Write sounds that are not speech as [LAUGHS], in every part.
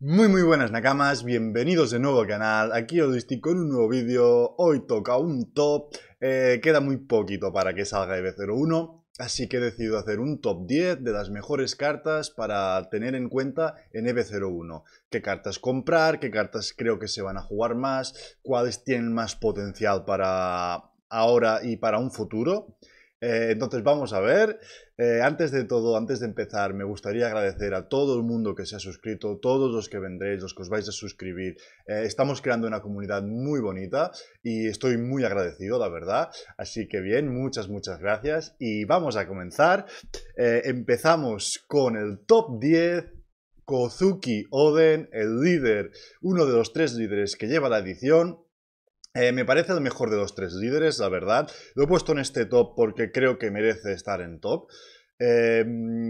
Muy muy buenas Nakamas, bienvenidos de nuevo al canal, aquí distingo en un nuevo vídeo, hoy toca un top, eh, queda muy poquito para que salga eb 01 así que he decidido hacer un top 10 de las mejores cartas para tener en cuenta en eb 01 qué cartas comprar, qué cartas creo que se van a jugar más, cuáles tienen más potencial para ahora y para un futuro... Eh, entonces vamos a ver. Eh, antes de todo, antes de empezar, me gustaría agradecer a todo el mundo que se ha suscrito, todos los que vendréis, los que os vais a suscribir. Eh, estamos creando una comunidad muy bonita y estoy muy agradecido, la verdad. Así que bien, muchas, muchas gracias. Y vamos a comenzar. empezamos con el top 10 Kozuki Oden, el líder, uno de los tres líderes que lleva la edición, eh, me parece el mejor de los tres líderes, la verdad. Lo he puesto en este top porque creo que merece estar en top. Em,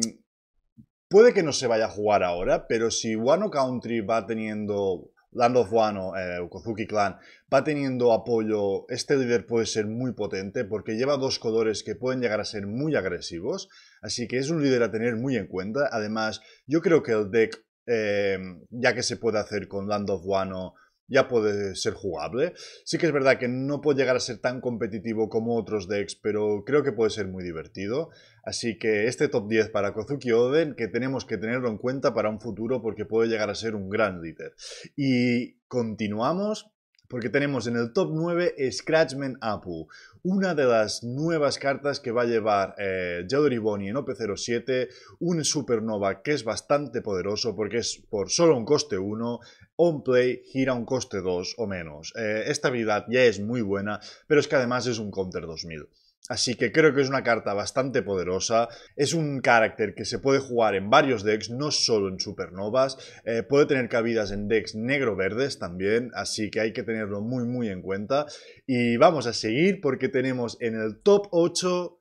puede que no se vaya a jugar ahora, pero si Wano Country va teniendo Land of Wano, eh, o Kozuki Clan, va teniendo apoyo, este líder puede ser muy potente porque lleva dos colores que pueden llegar a ser muy agresivos, así que es un líder a tener muy en cuenta. Además, yo creo que el deck, em, ya que se puede hacer con Land of Wano, ya puede ser jugable. Sí que es verdad que no puede llegar a ser tan competitivo como otros decks, pero creo que puede ser muy divertido. Así que este top 10 para Kozuki Oden, que tenemos que tenerlo en cuenta para un futuro porque puede llegar a ser un gran líder. Y continuamos porque tenemos en el top 9 Scratchman Apu, una de las nuevas cartas que va a llevar eh, en OP07, un Supernova que es bastante poderoso porque es por solo un coste 1, on play gira un coste 2 o menos. Eh, esta habilidad ya es muy buena, pero es que además es un counter 2000. Así que creo que es una carta bastante poderosa. Es un carácter que se puede jugar en varios decks, no solo en supernovas. Eh, puede tener cabidas en decks negro-verdes también, así que hay que tenerlo muy muy en cuenta. Y vamos a seguir porque tenemos en el top 8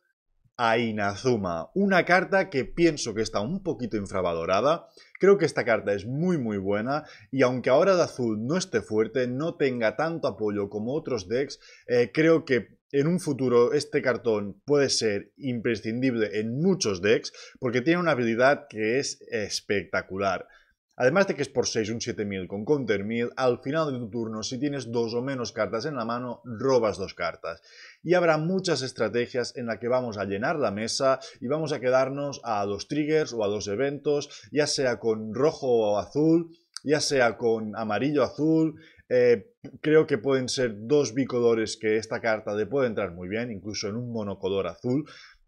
a Inazuma, una carta que pienso que está un poquito infravalorada. Creo que esta carta es muy muy buena y aunque ahora de azul no esté fuerte, no tenga tanto apoyo como otros decks, eh, creo que en un futuro este cartón puede ser imprescindible en muchos decks porque tiene una habilidad que es espectacular. Además de que es por 6 un 7000 con counter 1000, al final de tu turno, si tienes dos o menos cartas en la mano, robas dos cartas. Y habrá muchas estrategias en las que vamos a llenar la mesa y vamos a quedarnos a dos triggers o a dos eventos, ya sea con rojo o azul, ya sea con amarillo azul, eh, creo que pueden ser dos bicolores que esta carta le puede entrar muy bien, incluso en un monocolor azul,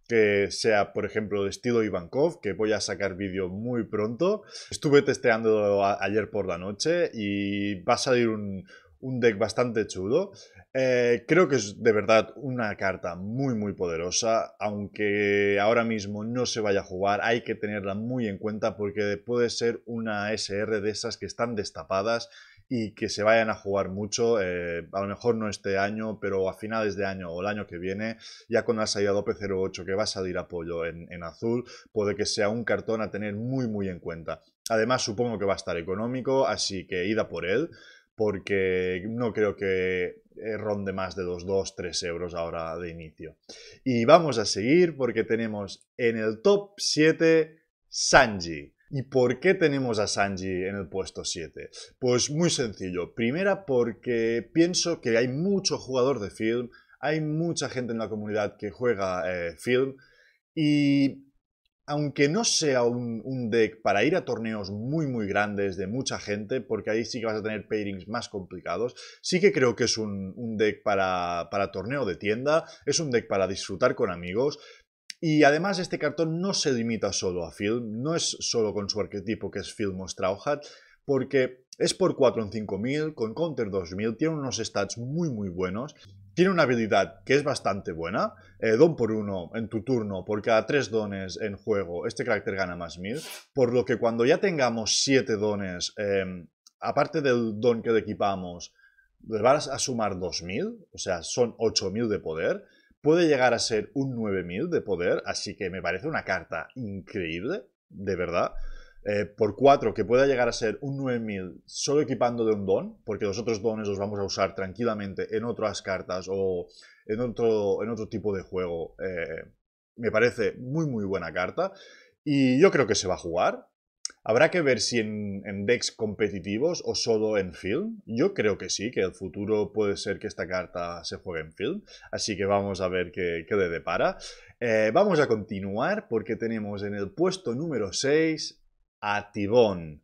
que sea, por ejemplo, de estilo Ivankov, que voy a sacar vídeo muy pronto. Estuve testeando ayer por la noche y va a salir un, deck bastante chudo eh, creo que es de verdad una carta muy muy poderosa, aunque ahora mismo no se vaya a jugar, hay que tenerla muy en cuenta porque puede ser una SR de esas que están destapadas y que se vayan a jugar mucho, eh, a lo mejor no este año, pero a finales de año o el año que viene, ya con la salido de 08 que va a salir apoyo en, en azul, puede que sea un cartón a tener muy muy en cuenta. Además supongo que va a estar económico, así que ida por él, porque no creo que eh, ronde más de los 2-3 euros ahora de inicio. Y vamos a seguir porque tenemos en el top 7 Sanji. ¿Y por qué tenemos a Sanji en el puesto 7? Pues muy sencillo. Primera, porque pienso que hay mucho jugador de film, hay mucha gente en la comunidad que juega eh, film y aunque no sea un, deck para ir a torneos muy muy grandes de mucha gente, porque ahí sí que vas a tener pairings más complicados, sí que creo que es un, deck para, para, torneo de tienda, es un deck para disfrutar con amigos, y además este cartón no se limita solo a Film, no es solo con su arquetipo que es Film o hat porque es por 4 en 5000, con Counter 2000, tiene unos stats muy muy buenos, tiene una habilidad que es bastante buena, eh, don por uno en tu turno, por cada 3 dones en juego, este carácter gana más 1000, por lo que cuando ya tengamos 7 dones, em, aparte del don que le equipamos, le vas a sumar 2000, o sea, son 8000 de poder, Puede llegar a ser un 9000 de poder, así que me parece una carta increíble, de verdad. Eh, por 4, que pueda llegar a ser un 9000 solo equipando de un don, porque los otros dones los vamos a usar tranquilamente en otras cartas o en otro, en otro tipo de juego. Eh, me parece muy, muy buena carta. Y yo creo que se va a jugar. Habrá que ver si en, decks competitivos o solo en film. Yo creo que sí, que el futuro puede ser que esta carta se juegue en film. Así que vamos a ver qué, le depara. Eh, vamos a continuar porque tenemos en el puesto número 6 a Tibón.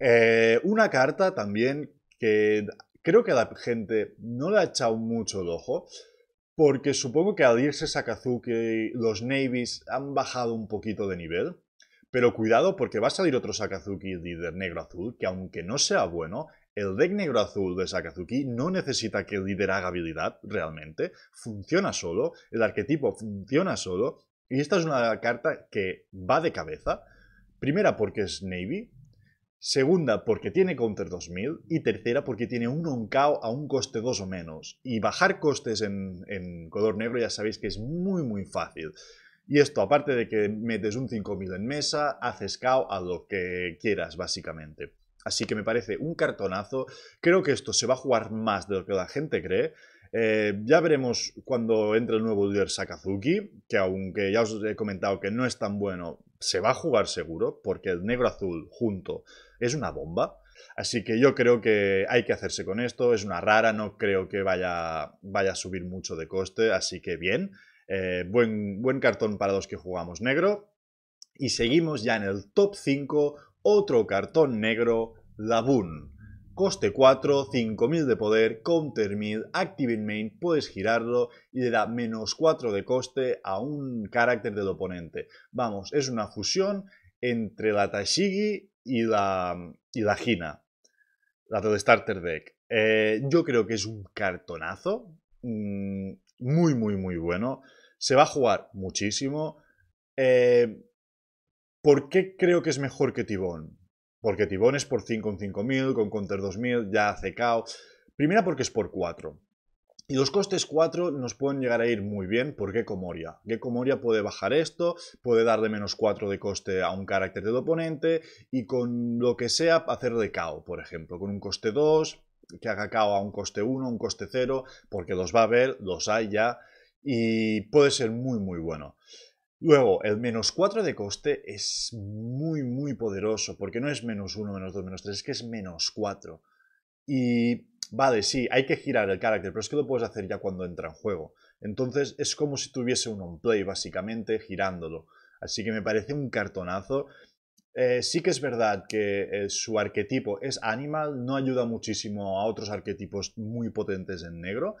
Eh, una carta también que creo que la gente no le ha echado mucho el ojo. Porque supongo que al irse Sakazuki los navies han bajado un poquito de nivel. Pero cuidado porque va a salir otro Sakazuki líder negro-azul que aunque no sea bueno, el deck negro-azul de Sakazuki no necesita que el líder habilidad realmente, funciona solo, el arquetipo funciona solo, y esta es una carta que va de cabeza. Primera porque es Navy, segunda porque tiene counter 2000 y tercera porque tiene un Onkao a un coste 2 o menos. Y bajar costes en, en color negro ya sabéis que es muy muy fácil. Y esto, aparte de que metes un 5000 en mesa, haces cao a lo que quieras, básicamente. Así que me parece un cartonazo. Creo que esto se va a jugar más de lo que la gente cree. Eh, ya veremos cuando entre el nuevo líder Sakazuki, que aunque ya os he comentado que no es tan bueno, se va a jugar seguro, porque el negro azul junto es una bomba. Así que yo creo que hay que hacerse con esto, es una rara, no creo que vaya, vaya a subir mucho de coste, así que bien. Eh, buen, buen cartón para los que jugamos negro. Y seguimos ya en el top 5, otro cartón negro, Labun. Coste 4, 5000 de poder, counter mid, active in main, puedes girarlo y le da menos 4 de coste a un carácter del oponente. Vamos, es una fusión entre la Tashigi y la, y la Hina, la del Starter Deck. Eh, yo creo que es un cartonazo, mm, muy, muy, muy bueno. Se va a jugar muchísimo. Eh, ¿Por qué creo que es mejor que Tibón? Porque Tibón es por 5 cinco 5000, con Counter 2000, ya hace KO. Primera porque es por 4. Y los costes 4 nos pueden llegar a ir muy bien por Comoria. Que Comoria puede bajar esto, puede darle menos 4 de coste a un carácter del oponente y con lo que sea hacer de KO, por ejemplo, con un coste 2, que haga cao a un coste 1, un coste 0, porque los va a ver, los hay ya y puede ser muy muy bueno. Luego, el menos 4 de coste es muy muy poderoso, porque no es menos 1, menos 2, menos 3, es que es menos 4. Y vale, sí, hay que girar el carácter, pero es que lo puedes hacer ya cuando entra en juego. Entonces es como si tuviese un on-play básicamente girándolo. Así que me parece un cartonazo. Eh, sí que es verdad que eh, su arquetipo es animal, no ayuda muchísimo a otros arquetipos muy potentes en negro,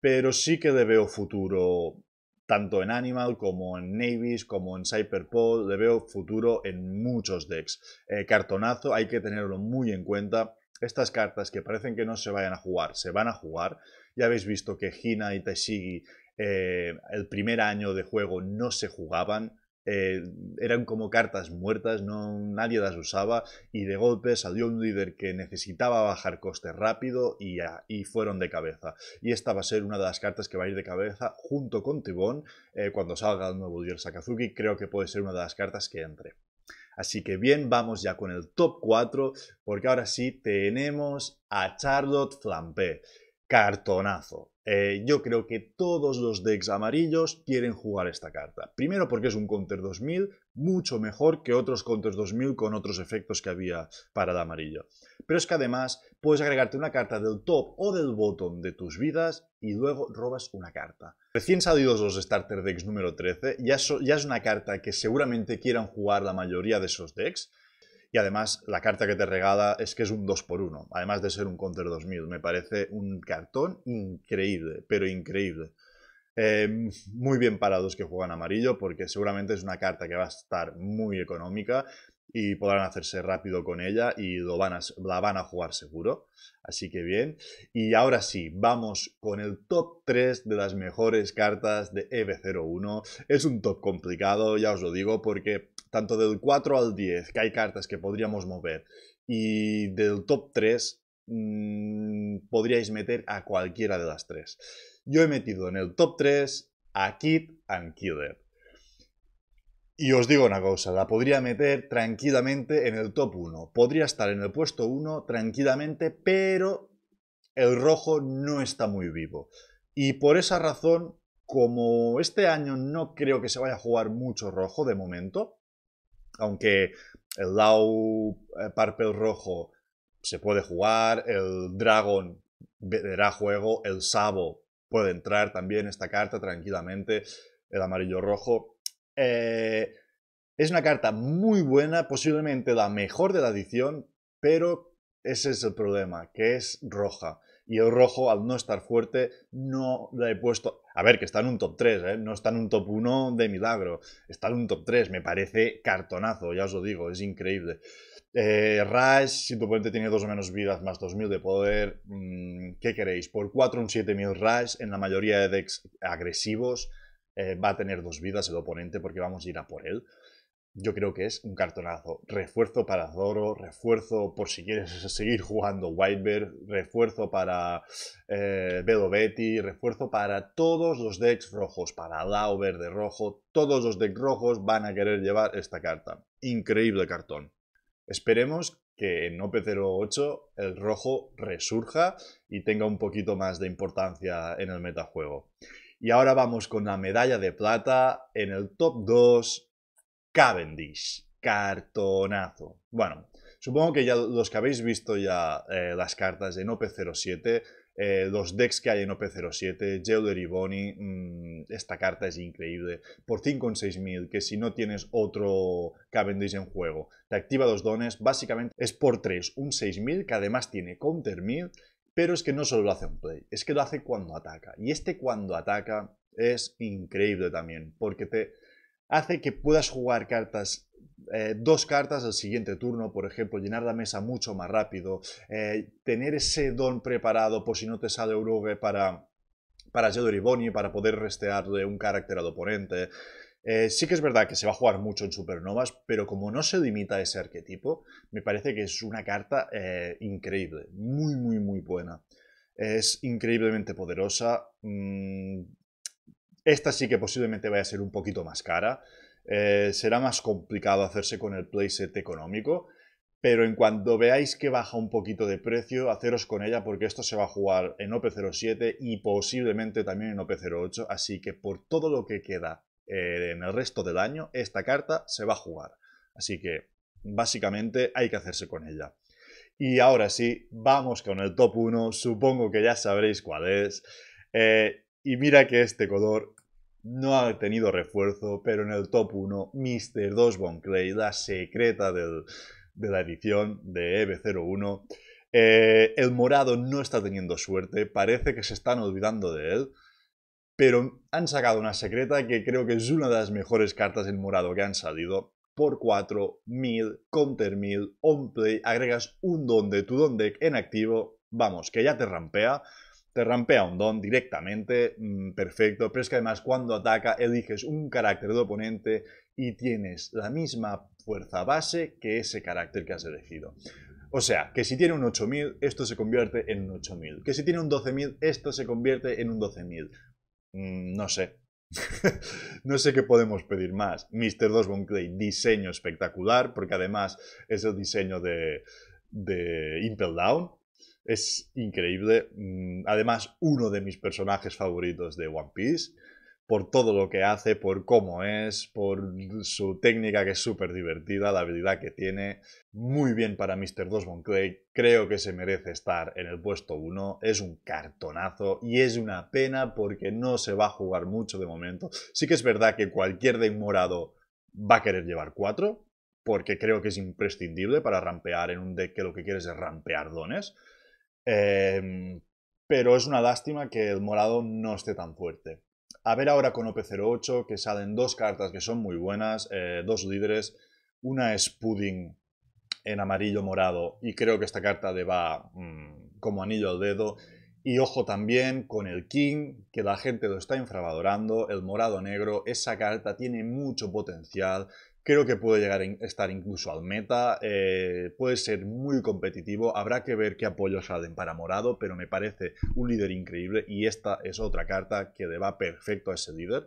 pero sí que le veo futuro tanto en Animal como en Navies, como en Cyperpole, le veo futuro en muchos decks. Eh, cartonazo, hay que tenerlo muy en cuenta. Estas cartas que parecen que no se vayan a jugar, se van a jugar. Ya habéis visto que Hina y Taishigi eh, el primer año de juego no se jugaban. Eh, eran como cartas muertas, no, nadie las usaba y de golpe salió un líder que necesitaba bajar coste rápido y, fueron de cabeza. Y esta va a ser una de las cartas que va a ir de cabeza junto con Tibón eh, cuando salga el nuevo líder Sakazuki, creo que puede ser una de las cartas que entre. Así que bien, vamos ya con el top 4, porque ahora sí tenemos a Charlotte Flampé. Cartonazo. Eh, yo creo que todos los decks amarillos quieren jugar esta carta. Primero porque es un Counter 2000 mucho mejor que otros Counters 2000 con otros efectos que había para el amarillo. Pero es que además puedes agregarte una carta del top o del bottom de tus vidas y luego robas una carta. Recién salidos los Starter Decks número 13, ya es una carta que seguramente quieran jugar la mayoría de esos decks. Y además, la carta que te regala es que es un 2x1, además de ser un Counter 2000. Me parece un cartón increíble, pero increíble. Em, muy bien parados que juegan amarillo, porque seguramente es una carta que va a estar muy económica y podrán hacerse rápido con ella y lo van a, la van a jugar seguro. Así que bien. Y ahora sí, vamos con el top 3 de las mejores cartas de eb 01 Es un top complicado, ya os lo digo, porque tanto del 4 al 10, que hay cartas que podríamos mover, y del top 3, mm, podríais meter a cualquiera de las tres. Yo he metido en el top 3 a Kid and Killer. Y os digo una cosa, la podría meter tranquilamente en el top 1. Podría estar en el puesto 1 tranquilamente, pero el rojo no está muy vivo. Y por esa razón, como este año no creo que se vaya a jugar mucho rojo de momento, aunque el Lau eh, Parpel rojo se puede jugar, el Dragon verá juego, el Sabo puede entrar también esta carta tranquilamente, el amarillo rojo. Eh, es una carta muy buena, posiblemente la mejor de la edición, pero ese es el problema, que es roja. Y el rojo, al no estar fuerte, no la he puesto a ver, que está en un top 3, ¿eh? no está en un top 1 de milagro. Está en un top 3, me parece cartonazo, ya os lo digo, es increíble. Eh, si tu oponente tiene dos o menos vidas más 2000 de poder, mm, ¿qué queréis? Por 4 un 7000 Rush, en la mayoría de decks agresivos eh, va a tener dos vidas el oponente porque vamos a ir a por él yo creo que es un cartonazo. Refuerzo para Zoro, refuerzo por si quieres [LAUGHS] seguir jugando Whitebeard, refuerzo para eh, Betty, refuerzo para todos los decks rojos, para Lao verde rojo, todos los decks rojos van a querer llevar esta carta. Increíble cartón. Esperemos que en OP08 el rojo resurja y tenga un poquito más de importancia en el metajuego. Y ahora vamos con la medalla de plata en el top 2 Cavendish. Cartonazo. Bueno, supongo que ya los que habéis visto ya eh, las cartas en OP07, eh, los decks que hay en OP07, y Bonnie, mm, esta carta es increíble. Por 5 en 6.000, que si no tienes otro Cavendish en juego, te activa los dones, básicamente es por 3, un 6.000 que además tiene Counter 1000, pero es que no solo lo hace un play, es que lo hace cuando ataca. Y este cuando ataca es increíble también, porque te hace que puedas jugar cartas, eh, dos cartas al siguiente turno, por ejemplo, llenar la mesa mucho más rápido, eh, tener ese don preparado por si no te sale Uruguay para, para Bonnie, para poder restearle un carácter al oponente. Eh, sí que es verdad que se va a jugar mucho en supernovas, pero como no se limita a ese arquetipo, me parece que es una carta increíble, muy, muy, muy buena. Es increíblemente poderosa, mm, esta sí que posiblemente vaya a ser un poquito más cara. Eh, será más complicado hacerse con el playset económico. Pero en cuanto veáis que baja un poquito de precio, haceros con ella porque esto se va a jugar en OP07 y posiblemente también en OP08. Así que por todo lo que queda eh, en el resto del año, esta carta se va a jugar. Así que básicamente hay que hacerse con ella. Y ahora sí, vamos con el top 1. Supongo que ya sabréis cuál es. Eh, y mira que este color no ha tenido refuerzo, pero en el top 1, Mr. 2 Clay, la secreta de la edición de EB01. Eh, el morado no está teniendo suerte, parece que se están olvidando de él, pero han sacado una secreta que creo que es una de las mejores cartas en morado que han salido. Por 4, 1000, counter 1000, on play, agregas un don de tu don deck en activo, vamos, que ya te rampea, te rampea un don directamente, mm, perfecto, pero es que además cuando ataca eliges un carácter de oponente y tienes la misma fuerza base que ese carácter que has elegido. O sea, que si tiene un 8000, esto se convierte en un 8000. Que si tiene un 12000, esto se convierte en un 12000. Mm, no sé. [LAUGHS] no sé qué podemos pedir más. Mr. Dosbon Clay, diseño espectacular, porque además es el diseño de, de Impel Down. Es increíble. Mm, además, uno de mis personajes favoritos de One Piece. Por todo lo que hace, por cómo es, por su técnica que es súper divertida, la habilidad que tiene. Muy bien para Mr. Dosmond Clay. Creo que se merece estar en el puesto 1. Es un cartonazo y es una pena porque no se va a jugar mucho de momento. Sí que es verdad que cualquier de morado va a querer llevar 4, porque creo que es imprescindible para rampear en un deck que lo que quieres es rampear dones Em, pero es una lástima que el morado no esté tan fuerte. A ver ahora con OP08 que salen dos cartas que son muy buenas, eh, dos líderes. Una es Pudding en amarillo morado y creo que esta carta le va mm, como anillo al dedo. Y ojo también con el King, que la gente lo está infravalorando, el morado negro, esa carta tiene mucho potencial, Creo que puede llegar a estar incluso al meta, eh, puede ser muy competitivo, habrá que ver qué apoyos salen para Morado, pero me parece un líder increíble y esta es otra carta que le va perfecto a ese líder,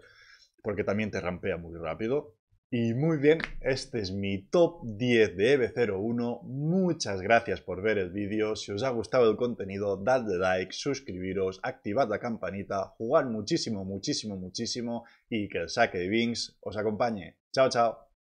porque también te rampea muy rápido. Y muy bien, este es mi top 10 de EB01. Muchas gracias por ver el vídeo. Si os ha gustado el contenido, dadle like, suscribiros, activad la campanita, jugad muchísimo, muchísimo, muchísimo y que el saque de Bings os acompañe. Chao, chao.